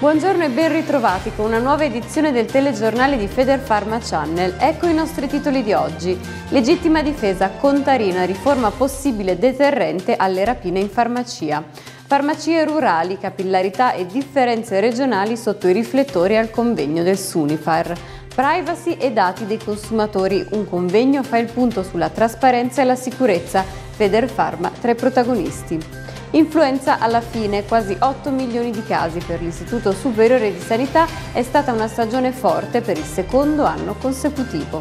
Buongiorno e ben ritrovati con una nuova edizione del telegiornale di Feder Pharma Channel. Ecco i nostri titoli di oggi. Legittima difesa, Contarina, riforma possibile deterrente alle rapine in farmacia. Farmacie rurali, capillarità e differenze regionali sotto i riflettori al convegno del Sunifar. Privacy e dati dei consumatori, un convegno fa il punto sulla trasparenza e la sicurezza. Feder Pharma tra i protagonisti. Influenza alla fine, quasi 8 milioni di casi per l'Istituto Superiore di Sanità, è stata una stagione forte per il secondo anno consecutivo.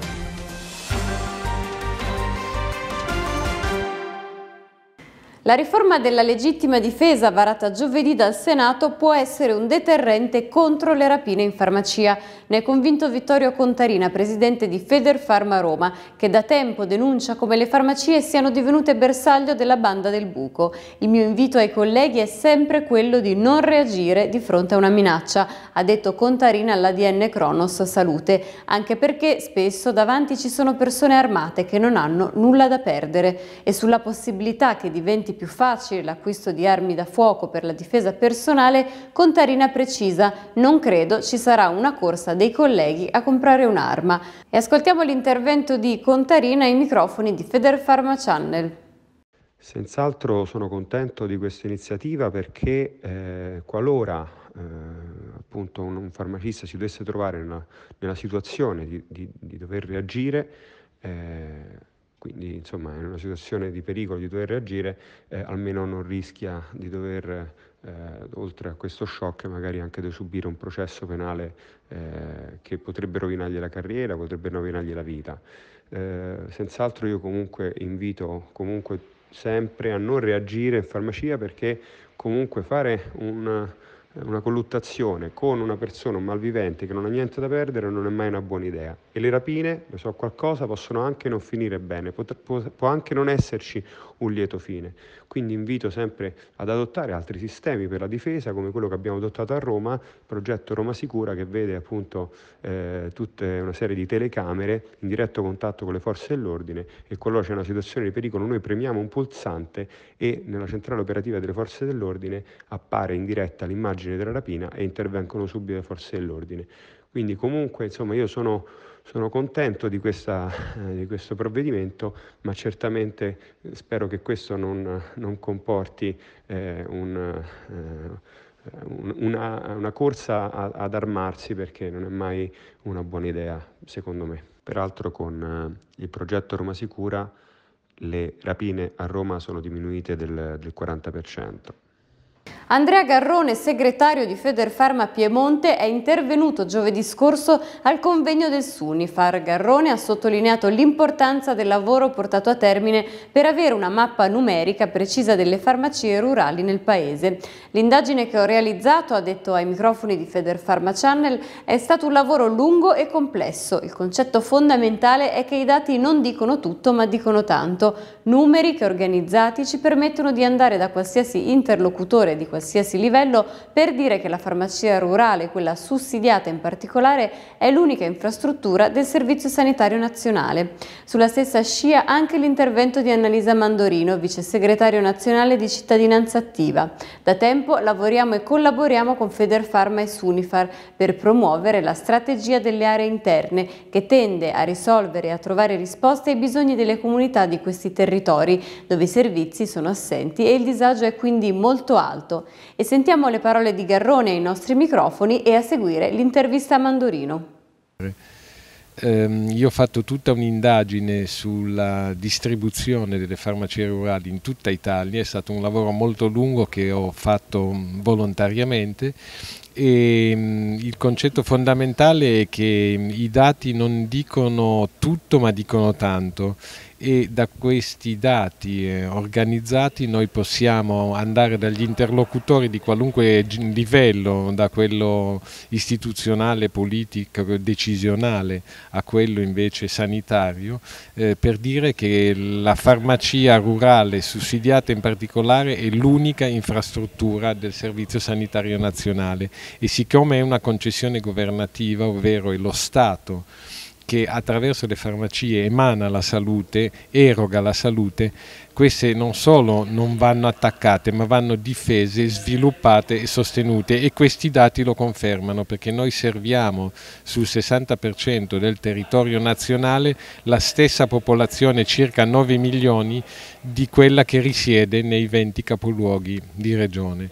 La riforma della legittima difesa varata giovedì dal Senato può essere un deterrente contro le rapine in farmacia. Ne è convinto Vittorio Contarina, presidente di Federfarma Roma, che da tempo denuncia come le farmacie siano divenute bersaglio della banda del buco. Il mio invito ai colleghi è sempre quello di non reagire di fronte a una minaccia, ha detto Contarina all'ADN Cronos Salute, anche perché spesso davanti ci sono persone armate che non hanno nulla da perdere e sulla possibilità che diventi diventi più facile l'acquisto di armi da fuoco per la difesa personale, Contarina precisa non credo ci sarà una corsa dei colleghi a comprare un'arma. E ascoltiamo l'intervento di Contarina ai microfoni di Feder Pharma Channel. Senz'altro sono contento di questa iniziativa perché eh, qualora eh, appunto un, un, farmacista si dovesse trovare nella, nella situazione di, di, di, dover reagire, eh, quindi insomma in una situazione di pericolo di dover reagire eh, almeno non rischia di dover eh, oltre a questo shock magari anche di subire un processo penale eh, che potrebbe rovinargli la carriera, potrebbe rovinargli la vita. Eh, senz'altro io comunque invito comunque sempre a non reagire in farmacia perché comunque fare un una colluttazione con una persona, un malvivente che non ha niente da perdere non è mai una buona idea. E le rapine, ne so qualcosa, possono anche non finire bene, pot- può anche non esserci un lieto fine. Quindi invito sempre ad adottare altri sistemi per la difesa come quello che abbiamo adottato a Roma, il progetto Roma Sicura che vede appunto eh, tutta una serie di telecamere in diretto contatto con le forze dell'ordine e qualora c'è una situazione di pericolo noi premiamo un pulsante e nella centrale operativa delle forze dell'ordine appare in diretta l'immagine all'origine della rapina e intervengono subito le forze dell'ordine. Quindi comunque insomma io sono, sono contento di, questa, di, questo provvedimento, ma certamente spero che questo non, non comporti eh, un, eh, una, una, corsa a, ad armarsi perché non è mai una buona idea secondo me. Peraltro con eh, il progetto Roma Sicura le rapine a Roma sono diminuite del, del 40%. Andrea Garrone, segretario di Federfarma Piemonte, è intervenuto giovedì scorso al convegno del Sunifar. Garrone ha sottolineato l'importanza del lavoro portato a termine per avere una mappa numerica precisa delle farmacie rurali nel Paese. L'indagine che ho realizzato, ha detto ai microfoni di Federfarma Channel, è stato un lavoro lungo e complesso. Il concetto fondamentale è che i dati non dicono tutto ma dicono tanto. Numeri che organizzati ci permettono di andare da qualsiasi interlocutore di qualsiasi qualsiasi livello per dire che la farmacia rurale, quella sussidiata in particolare, è l'unica infrastruttura del Servizio Sanitario Nazionale. Sulla stessa scia anche l'intervento di Annalisa Mandorino, vice segretario nazionale di Cittadinanza Attiva. Da tempo lavoriamo e collaboriamo con Federfarma e Sunifar per promuovere la strategia delle aree interne che tende a risolvere e a trovare risposte ai bisogni delle comunità di questi territori, dove i servizi sono assenti e il disagio è quindi molto alto e sentiamo le parole di Garrone ai nostri microfoni e a seguire l'intervista a Mandorino. Ehm, io ho fatto tutta un'indagine sulla distribuzione delle farmacie rurali in tutta Italia, è stato un lavoro molto lungo che ho fatto mm, volontariamente e ehm, il concetto fondamentale è che mm, i dati non dicono tutto ma dicono tanto e da questi dati eh, organizzati noi possiamo andare dagli interlocutori di qualunque livello, da quello istituzionale, politico, decisionale a quello invece sanitario, eh, per dire che la farmacia rurale sussidiata in particolare è l'unica infrastruttura del Servizio Sanitario Nazionale e siccome è una concessione governativa, ovvero è lo Stato che attraverso le farmacie emana la salute, eroga la salute, queste non solo non vanno attaccate ma vanno difese, sviluppate e sostenute e questi dati lo confermano perché noi serviamo sul 60% del territorio nazionale la stessa popolazione, circa 9 milioni, di quella che risiede nei 20 capoluoghi di regione.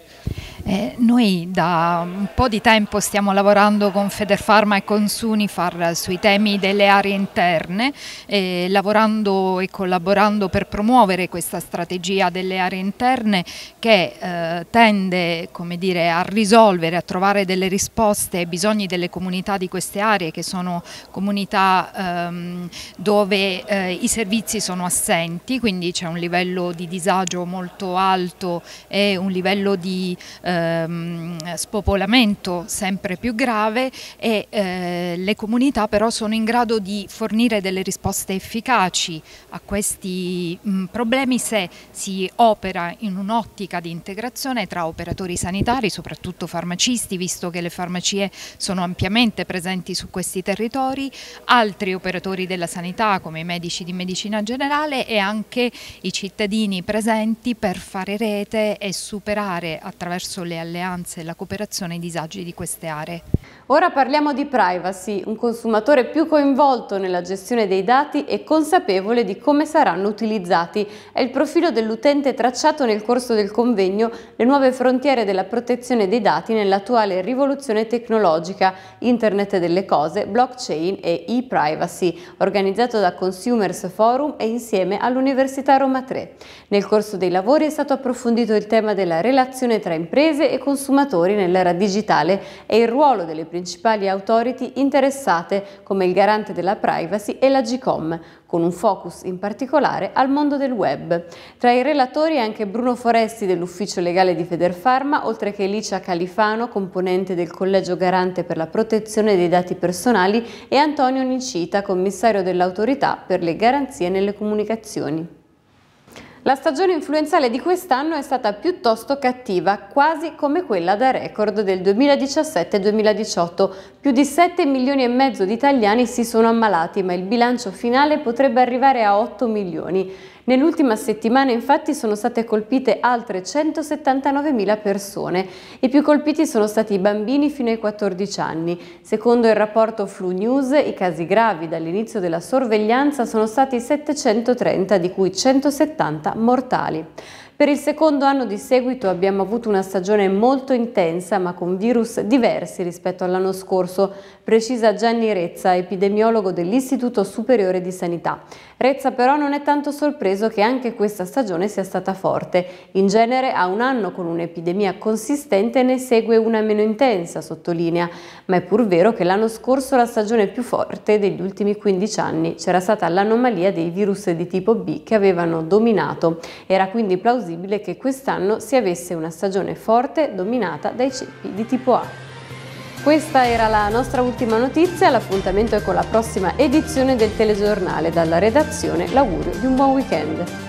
Eh, noi da un po' di tempo stiamo lavorando con Federfarma e con Sunifar sui temi delle aree interne, eh, lavorando e collaborando per promuovere questa strategia delle aree interne che eh, tende dire, a risolvere, a trovare delle risposte ai bisogni delle comunità di queste aree che sono comunità ehm, dove eh, i servizi sono assenti, quindi c'è un livello di disagio molto alto e un livello di eh, ehm, spopolamento sempre più grave e eh, le comunità però sono in grado di fornire delle risposte efficaci a questi mh, mm, problemi se si opera in un'ottica di integrazione tra operatori sanitari, soprattutto farmacisti, visto che le farmacie sono ampiamente presenti su questi territori, altri operatori della sanità come i medici di medicina generale e anche i cittadini presenti per fare rete e superare attraverso le alleanze, e la cooperazione ai disagi di queste aree. Ora parliamo di privacy, un consumatore più coinvolto nella gestione dei dati e consapevole di come saranno utilizzati. È il profilo dell'utente tracciato nel corso del convegno Le nuove frontiere della protezione dei dati nell'attuale rivoluzione tecnologica, Internet delle cose, blockchain e e-privacy, organizzato da Consumers Forum e insieme all'Università Roma 3. Nel corso dei lavori è stato approfondito il tema della relazione tra imprese imprese e consumatori nell'era digitale e il ruolo delle principali authority interessate come il garante della privacy e la GCOM, con un focus in particolare al mondo del web. Tra i relatori anche Bruno Foresti dell'ufficio legale di Federfarma, oltre che Licia Califano, componente del Collegio Garante per la protezione dei dati personali, e Antonio Nicita, commissario dell'autorità per le garanzie nelle comunicazioni. La stagione influenzale di quest'anno è stata piuttosto cattiva, quasi come quella da record del 2017-2018. Più di 7 milioni e mezzo di italiani si sono ammalati, ma il bilancio finale potrebbe arrivare a 8 milioni. Nell'ultima settimana infatti sono state colpite altre 179.000 persone. I più colpiti sono stati i bambini fino ai 14 anni. Secondo il rapporto Flu News, i casi gravi dall'inizio della sorveglianza sono stati 730, di cui 170 mortali. Per il secondo anno di seguito abbiamo avuto una stagione molto intensa ma con virus diversi rispetto all'anno scorso, precisa Gianni Rezza, epidemiologo dell'Istituto Superiore di Sanità. Rezza però non è tanto sorpreso che anche questa stagione sia stata forte. In genere a un anno con un'epidemia consistente ne segue una meno intensa, sottolinea, ma è pur vero che l'anno scorso la stagione più forte degli ultimi 15 anni c'era stata l'anomalia dei virus di tipo B che avevano dominato. Era quindi plausibile plausibile che quest'anno si avesse una stagione forte dominata dai ceppi di tipo A. Questa era la nostra ultima notizia, l'appuntamento è con la prossima edizione del telegiornale. Dalla redazione l'augurio di un buon weekend.